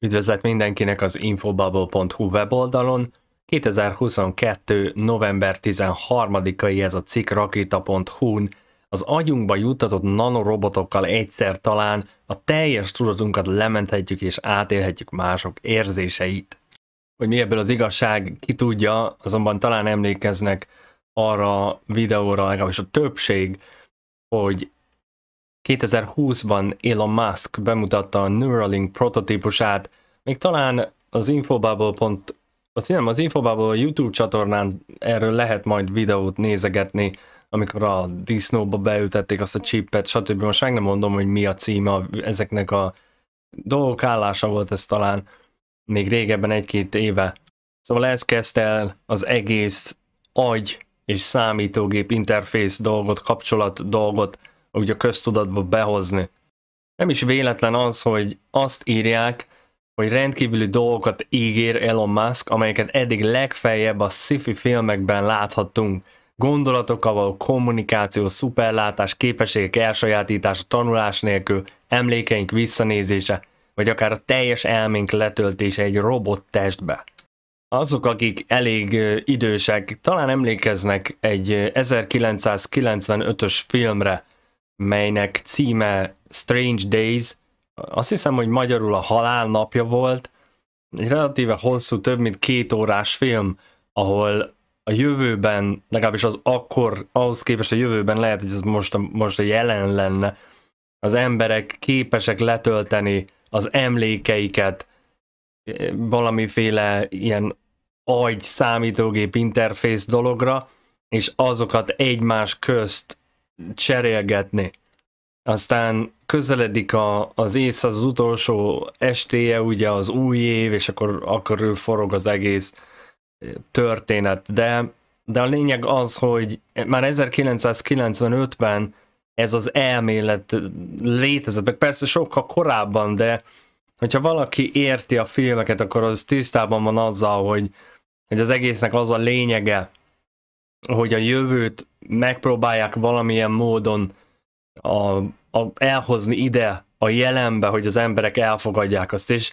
Üdvözlet mindenkinek az infobubble.hu weboldalon. 2022. november 13-ai ez a cikk rakéta.hu-n az agyunkba juttatott nanorobotokkal egyszer talán a teljes tudatunkat lementhetjük és átélhetjük mások érzéseit. Hogy mi ebből az igazság, ki tudja, azonban talán emlékeznek arra videóra, legalábbis a többség, hogy 2020-ban Elon Musk bemutatta a Neuralink prototípusát, még talán az Infobubble pont, azt nem, az Infobubble a YouTube csatornán erről lehet majd videót nézegetni, amikor a disznóba beültették azt a chipet, stb. Most meg nem mondom, hogy mi a címe ezeknek a dolgok állása volt ez talán még régebben egy-két éve. Szóval ez kezdte el az egész agy és számítógép interfész dolgot, kapcsolat dolgot, úgy a köztudatba behozni. Nem is véletlen az, hogy azt írják, hogy rendkívüli dolgokat ígér Elon Musk, amelyeket eddig legfeljebb a sci-fi filmekben láthattunk. Gondolatokkal való kommunikáció, szuperlátás, képességek elsajátítása, tanulás nélkül, emlékeink visszanézése, vagy akár a teljes elménk letöltése egy robot testbe. Azok, akik elég idősek, talán emlékeznek egy 1995-ös filmre, melynek címe Strange Days, azt hiszem, hogy magyarul a halál napja volt, egy relatíve hosszú, több mint két órás film, ahol a jövőben, legalábbis az akkor, ahhoz képest a jövőben lehet, hogy ez most a, most a jelen lenne, az emberek képesek letölteni az emlékeiket eh, valamiféle ilyen agy számítógép interfész dologra, és azokat egymás közt cserélgetni. Aztán közeledik a, az ész az utolsó estéje, ugye az új év, és akkor, akkor forog az egész eh, történet. De, de a lényeg az, hogy már 1995-ben ez az elmélet eh, létezett, meg persze sokkal korábban, de hogyha valaki érti a filmeket, akkor az tisztában van azzal, hogy, hogy az egésznek az a lényege, hogy a jövőt megpróbálják valamilyen módon a, a, elhozni ide a jelenbe, hogy az emberek elfogadják azt, és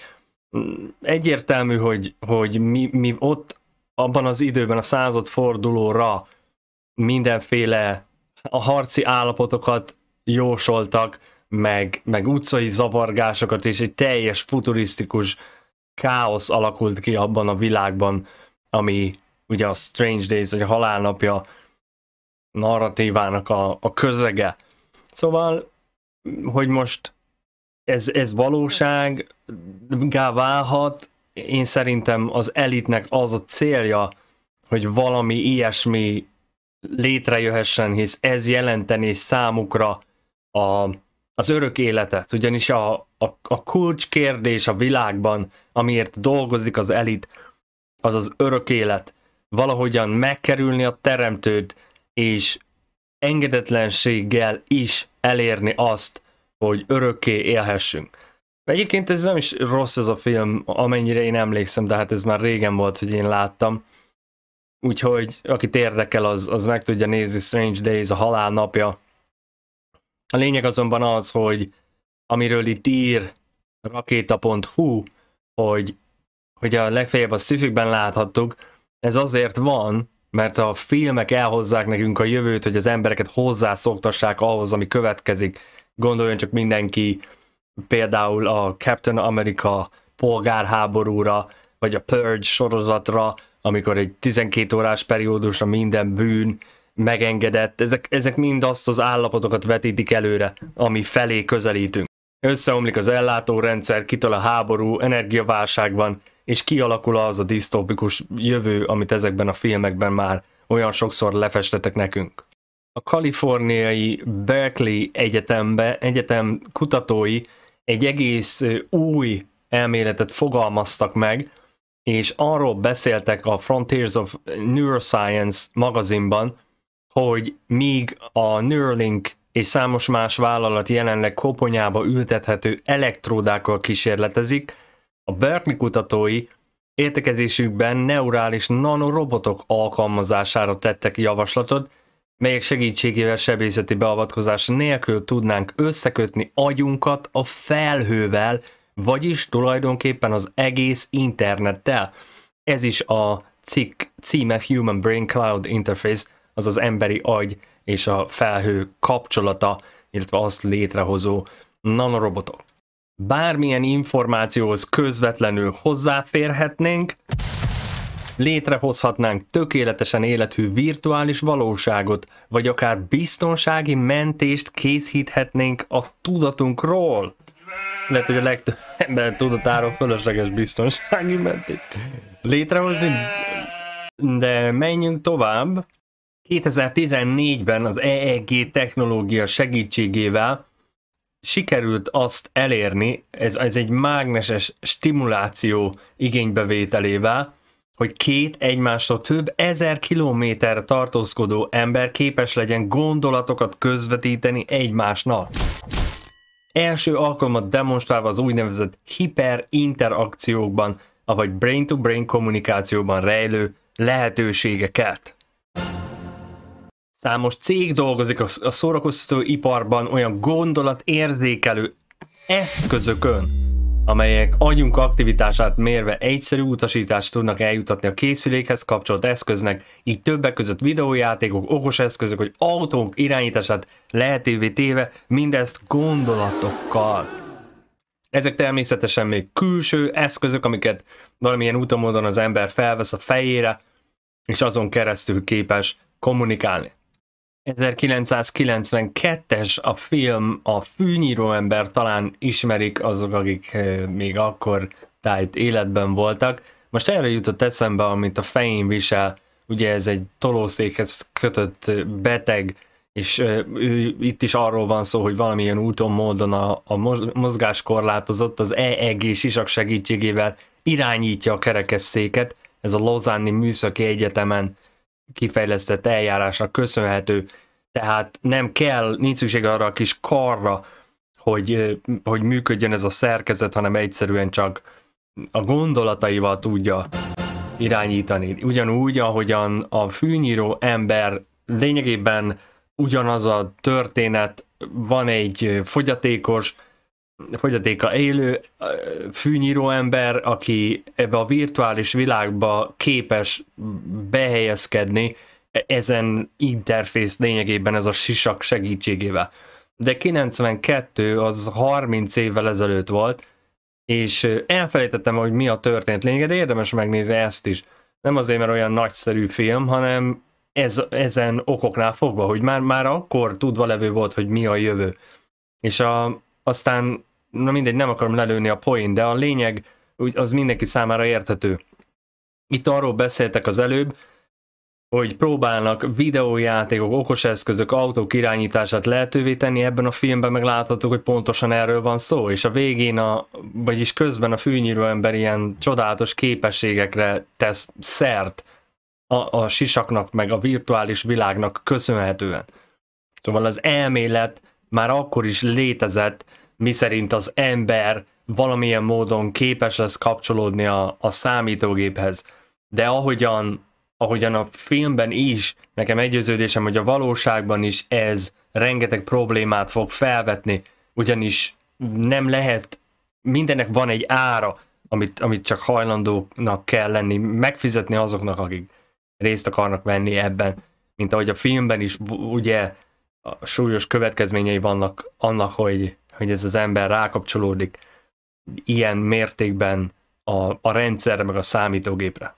mm, egyértelmű, hogy, hogy mi, mi ott abban az időben a századfordulóra mindenféle a harci állapotokat jósoltak, meg, meg utcai zavargásokat, és egy teljes futurisztikus káosz alakult ki abban a világban, ami, ugye a Strange Days, vagy a halálnapja narratívának a, a közlege. Szóval, hogy most ez, ez valóság válhat, én szerintem az elitnek az a célja, hogy valami ilyesmi létrejöhessen, hisz ez jelenteni számukra a, az örök életet, ugyanis a, a, a kulcs kérdés a világban, amiért dolgozik az elit, az az örök élet valahogyan megkerülni a teremtőt, és engedetlenséggel is elérni azt, hogy örökké élhessünk. Egyébként ez nem is rossz ez a film, amennyire én emlékszem, de hát ez már régen volt, hogy én láttam. Úgyhogy akit érdekel, az, az meg tudja nézni Strange Days, a halál napja. A lényeg azonban az, hogy amiről itt ír rakéta.hu, hogy, hogy a legfeljebb a szifikben láthattuk, ez azért van, mert a filmek elhozzák nekünk a jövőt, hogy az embereket hozzászoktassák ahhoz, ami következik. Gondoljon csak mindenki például a Captain America polgárháborúra, vagy a Purge sorozatra, amikor egy 12 órás periódusra minden bűn megengedett. Ezek, ezek mind azt az állapotokat vetítik előre, ami felé közelítünk. Összeomlik az ellátórendszer, kitol a háború, energiaválság van, és kialakul az a disztópikus jövő, amit ezekben a filmekben már olyan sokszor lefestetek nekünk. A kaliforniai Berkeley Egyetembe, egyetem kutatói egy egész új elméletet fogalmaztak meg, és arról beszéltek a Frontiers of Neuroscience magazinban, hogy míg a Neuralink és számos más vállalat jelenleg koponyába ültethető elektródákkal kísérletezik, a Berkeley kutatói értekezésükben neurális nanorobotok alkalmazására tettek javaslatot, melyek segítségével sebészeti beavatkozás nélkül tudnánk összekötni agyunkat a felhővel, vagyis tulajdonképpen az egész internettel. Ez is a cikk címe Human Brain Cloud Interface, az az emberi agy és a felhő kapcsolata, illetve azt létrehozó nanorobotok bármilyen információhoz közvetlenül hozzáférhetnénk, létrehozhatnánk tökéletesen életű virtuális valóságot, vagy akár biztonsági mentést készíthetnénk a tudatunkról. Lehet, hogy a legtöbb ember tudatáról fölösleges biztonsági mentést létrehozni, de menjünk tovább. 2014-ben az EEG technológia segítségével sikerült azt elérni, ez, ez egy mágneses stimuláció igénybevételével, hogy két egymástól több ezer kilométer tartózkodó ember képes legyen gondolatokat közvetíteni egymásnak. Első alkalmat demonstrálva az úgynevezett hiperinterakciókban, avagy brain-to-brain -brain kommunikációban rejlő lehetőségeket. Számos cég dolgozik a, szórakoztató iparban olyan gondolatérzékelő eszközökön, amelyek agyunk aktivitását mérve egyszerű utasítást tudnak eljutatni a készülékhez kapcsolt eszköznek, így többek között videójátékok, okos eszközök vagy autónk irányítását lehetővé téve, mindezt gondolatokkal. Ezek természetesen még külső eszközök, amiket valamilyen úton módon az ember felvesz a fejére, és azon keresztül képes kommunikálni. 1992-es a film, a fűnyíró ember talán ismerik azok, akik eh, még akkor tájt életben voltak. Most erre jutott eszembe, amit a fején visel, ugye ez egy tolószékhez kötött beteg, és eh, ő, itt is arról van szó, hogy valamilyen úton, módon a, a korlátozott az EEG sisak segítségével irányítja a kerekesszéket, ez a Lozáni Műszaki Egyetemen kifejlesztett eljárásnak köszönhető, tehát nem kell, nincs szükség arra a kis karra, hogy, hogy működjön ez a szerkezet, hanem egyszerűen csak a gondolataival tudja irányítani. Ugyanúgy, ahogyan a fűnyíró ember lényegében ugyanaz a történet, van egy fogyatékos, fogyatéka élő fűnyíró ember, aki ebbe a virtuális világba képes behelyezkedni ezen interfész lényegében ez a sisak segítségével. De 92 az 30 évvel ezelőtt volt, és elfelejtettem, hogy mi a történt lényeg, de érdemes megnézni ezt is. Nem azért, mert olyan nagyszerű film, hanem ez, ezen okoknál fogva, hogy már, már akkor tudva levő volt, hogy mi a jövő. És a, aztán, na mindegy, nem akarom lelőni a poén, de a lényeg úgy az mindenki számára érthető. Itt arról beszéltek az előbb, hogy próbálnak videójátékok, okos eszközök, autók irányítását lehetővé tenni, ebben a filmben meg láthatók, hogy pontosan erről van szó, és a végén, a, vagyis közben a fűnyírő ember ilyen csodálatos képességekre tesz szert a, a sisaknak, meg a virtuális világnak köszönhetően. Szóval az elmélet már akkor is létezett, miszerint az ember valamilyen módon képes lesz kapcsolódni a, a számítógéphez. De ahogyan, ahogyan a filmben is, nekem egyőződésem, hogy a valóságban is ez rengeteg problémát fog felvetni, ugyanis nem lehet, mindennek van egy ára, amit, amit csak hajlandóknak kell lenni, megfizetni azoknak, akik részt akarnak venni ebben, mint ahogy a filmben is ugye a súlyos következményei vannak annak, hogy, hogy ez az ember rákapcsolódik ilyen mértékben a, a rendszerre, meg a számítógépre.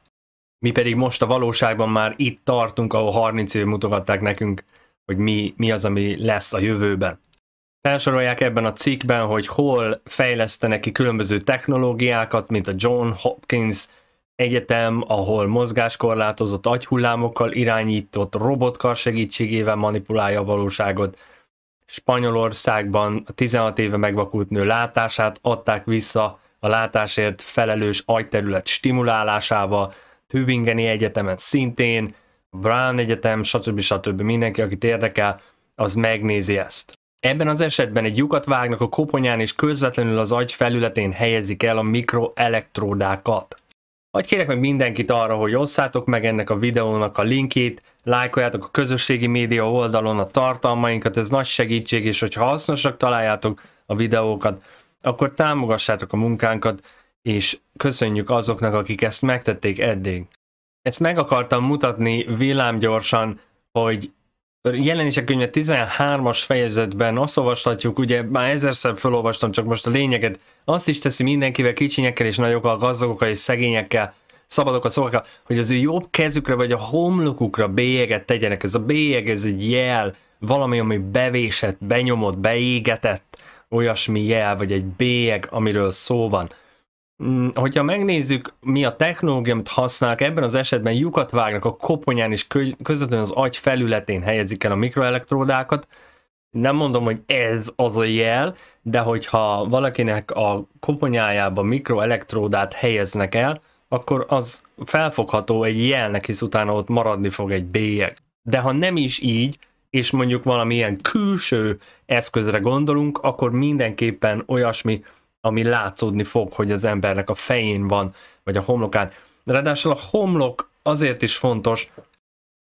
Mi pedig most a valóságban már itt tartunk, ahol 30 év mutogatták nekünk, hogy mi, mi az, ami lesz a jövőben. Felsorolják ebben a cikkben, hogy hol fejlesztenek ki különböző technológiákat, mint a John Hopkins egyetem, ahol mozgáskorlátozott agyhullámokkal irányított robotkar segítségével manipulálja a valóságot. Spanyolországban a 16 éve megvakult nő látását adták vissza a látásért felelős agyterület stimulálásával, Tübingeni Egyetemen szintén, Brown Egyetem, stb. stb. Mindenki, akit érdekel, az megnézi ezt. Ebben az esetben egy lyukat vágnak a koponyán és közvetlenül az agy felületén helyezik el a mikroelektródákat vagy kérek meg mindenkit arra, hogy osszátok meg ennek a videónak a linkjét, lájkoljátok a közösségi média oldalon a tartalmainkat, ez nagy segítség, és hogyha hasznosak találjátok a videókat, akkor támogassátok a munkánkat, és köszönjük azoknak, akik ezt megtették eddig. Ezt meg akartam mutatni villámgyorsan, hogy jelenések könyve 13-as fejezetben azt olvashatjuk, ugye már ezerszer felolvastam, csak most a lényeget, azt is teszi mindenkivel, kicsinyekkel és nagyokkal, gazdagokkal és szegényekkel, a szokkal, hogy az ő jobb kezükre vagy a homlokukra bélyeget tegyenek. Ez a bélyeg, ez egy jel, valami, ami bevésett, benyomott, beégetett, olyasmi jel, vagy egy bélyeg, amiről szó van. Mm, hogyha megnézzük, mi a technológia, amit használnak, ebben az esetben lyukat vágnak a koponyán, és közvetlenül az agy felületén helyezik el a mikroelektródákat. Nem mondom, hogy ez az a jel, de hogyha valakinek a koponyájába mikroelektródát helyeznek el, akkor az felfogható egy jelnek, hisz utána ott maradni fog egy bélyeg. De ha nem is így, és mondjuk valamilyen külső eszközre gondolunk, akkor mindenképpen olyasmi, ami látszódni fog, hogy az embernek a fején van, vagy a homlokán. Ráadásul a homlok azért is fontos,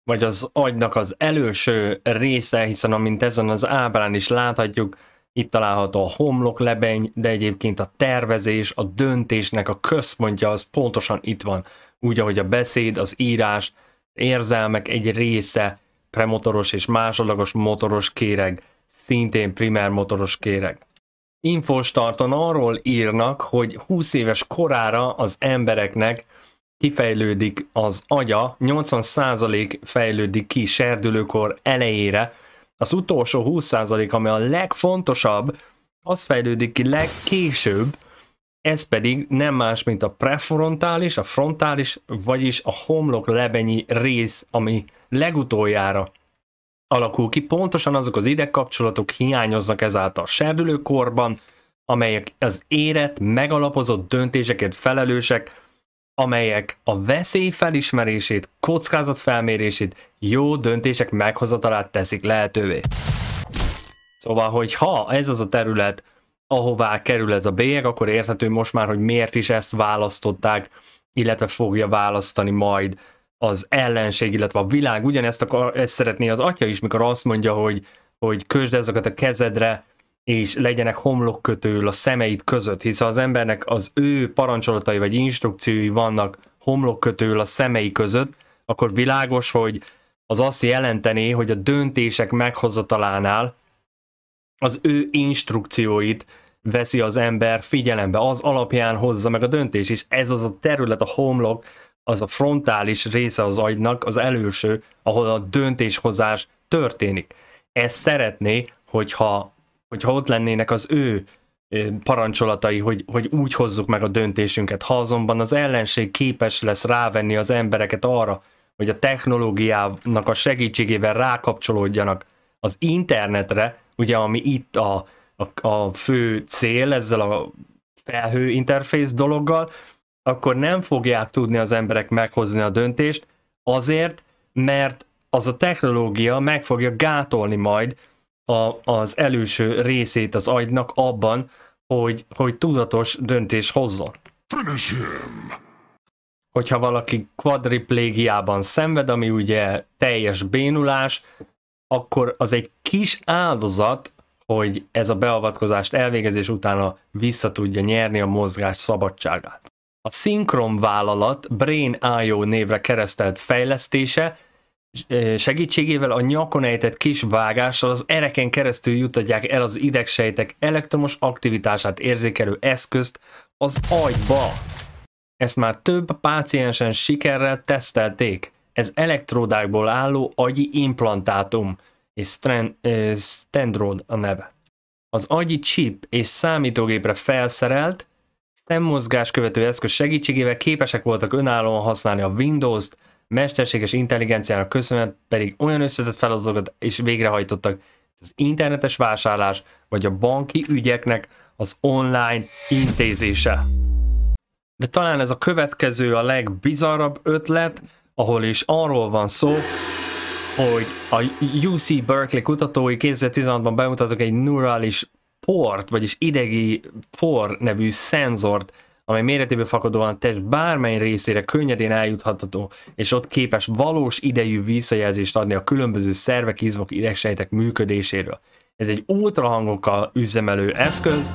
vagy az agynak az előső része, hiszen amint ezen az ábrán is láthatjuk, itt található a homloklebeny, de egyébként a tervezés, a döntésnek a központja az pontosan itt van. Úgy, ahogy a beszéd, az írás, érzelmek egy része, premotoros és másodlagos motoros kéreg, szintén primer motoros kéreg infostarton arról írnak, hogy 20 éves korára az embereknek kifejlődik az agya, 80% fejlődik ki serdülőkor elejére, az utolsó 20% ami a legfontosabb, az fejlődik ki legkésőbb, ez pedig nem más, mint a prefrontális, a frontális, vagyis a homlok lebenyi rész, ami legutoljára alakul ki. Pontosan azok az idegkapcsolatok hiányoznak ezáltal a serdülőkorban, amelyek az érett, megalapozott döntéseket felelősek, amelyek a veszély felismerését, kockázat felmérését, jó döntések meghozatalát teszik lehetővé. Szóval, hogy ha ez az a terület, ahová kerül ez a bélyeg, akkor érthető most már, hogy miért is ezt választották, illetve fogja választani majd az ellenség, illetve a világ ugyanezt akar, ezt szeretné az atya is, mikor azt mondja, hogy, hogy közd ezeket a kezedre, és legyenek homlokkötőül a szemeid között, hisz az embernek az ő parancsolatai vagy instrukciói vannak homlokkötőül a szemei között, akkor világos, hogy az azt jelenteni, hogy a döntések meghozatalánál az ő instrukcióit veszi az ember figyelembe, az alapján hozza meg a döntés, és ez az a terület, a homlok, az a frontális része az agynak, az előső, ahol a döntéshozás történik. Ezt szeretné, hogyha, hogyha ott lennének az ő parancsolatai, hogy, hogy úgy hozzuk meg a döntésünket. Ha azonban az ellenség képes lesz rávenni az embereket arra, hogy a technológiának a segítségével rákapcsolódjanak az internetre, ugye ami itt a, a, a fő cél ezzel a felhő interfész dologgal, akkor nem fogják tudni az emberek meghozni a döntést, azért, mert az a technológia meg fogja gátolni majd a, az előső részét az agynak abban, hogy, hogy tudatos döntés hozzon. Finish him. Hogyha valaki kvadriplégiában szenved, ami ugye teljes bénulás, akkor az egy kis áldozat, hogy ez a beavatkozást elvégezés utána vissza tudja nyerni a mozgás szabadságát a Synchron vállalat Brain IO névre keresztelt fejlesztése eh, segítségével a nyakon ejtett kis vágással az ereken keresztül jutatják el az idegsejtek elektromos aktivitását érzékelő eszközt az agyba. Ezt már több páciensen sikerrel tesztelték. Ez elektródákból álló agyi implantátum, és Strand, eh, Stendrod a neve. Az agyi chip és számítógépre felszerelt, szemmozgás követő eszköz segítségével képesek voltak önállóan használni a Windows-t, mesterséges intelligenciának köszönhetően pedig olyan összetett feladatokat is végrehajtottak, az internetes vásárlás vagy a banki ügyeknek az online intézése. De talán ez a következő a legbizarrabb ötlet, ahol is arról van szó, hogy a UC Berkeley kutatói 2016-ban bemutatok egy neurális port, vagyis idegi por nevű szenzort, amely méretéből fakadóan a test bármely részére könnyedén eljuthatható, és ott képes valós idejű visszajelzést adni a különböző szervek, izmok, idegsejtek működéséről. Ez egy ultrahangokkal üzemelő eszköz,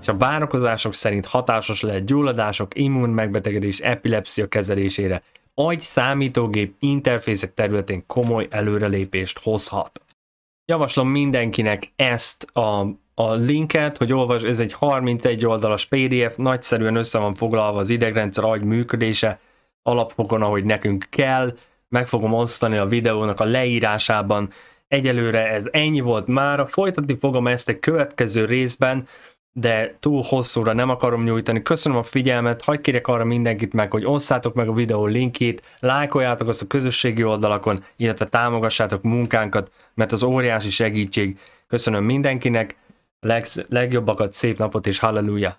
és a várakozások szerint hatásos lehet gyulladások, immunmegbetegedés, epilepszia kezelésére, agy számítógép interfészek területén komoly előrelépést hozhat. Javaslom mindenkinek ezt a a linket, hogy olvas, ez egy 31 oldalas PDF, nagyszerűen össze van foglalva az idegrendszer agy működése, alapfokon, ahogy nekünk kell, meg fogom osztani a videónak a leírásában, egyelőre ez ennyi volt már. folytatni fogom ezt egy következő részben, de túl hosszúra nem akarom nyújtani. Köszönöm a figyelmet, hagyj kérek arra mindenkit meg, hogy osszátok meg a videó linkjét, lájkoljátok azt a közösségi oldalakon, illetve támogassátok munkánkat, mert az óriási segítség. Köszönöm mindenkinek, Leg, legjobbakat, szép napot és halleluja!